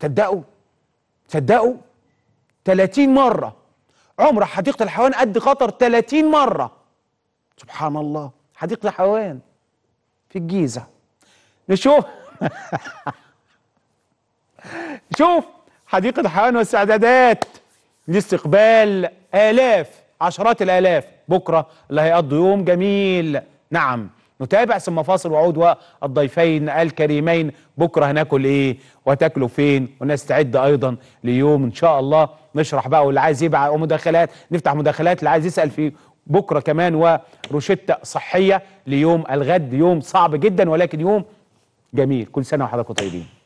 تصدقوا تصدقوا 30 مرة عمر حديقة الحيوان قد خطر 30 مرة سبحان الله حديقة الحيوان في الجيزة نشوف شوف حديقة الحيوان واستعدادات لاستقبال آلاف عشرات الآلاف بكرة اللي هيقضوا يوم جميل نعم نتابع ثم فاصل وعود والضيفين الكريمين بكره هناكل ايه وتاكلوا فين ونستعد ايضا ليوم ان شاء الله نشرح بقى واللي عايز يبعت ومداخلات نفتح مداخلات اللي عايز يسال في بكره كمان وروشته صحيه ليوم الغد يوم صعب جدا ولكن يوم جميل كل سنه وحضراتكم طيبين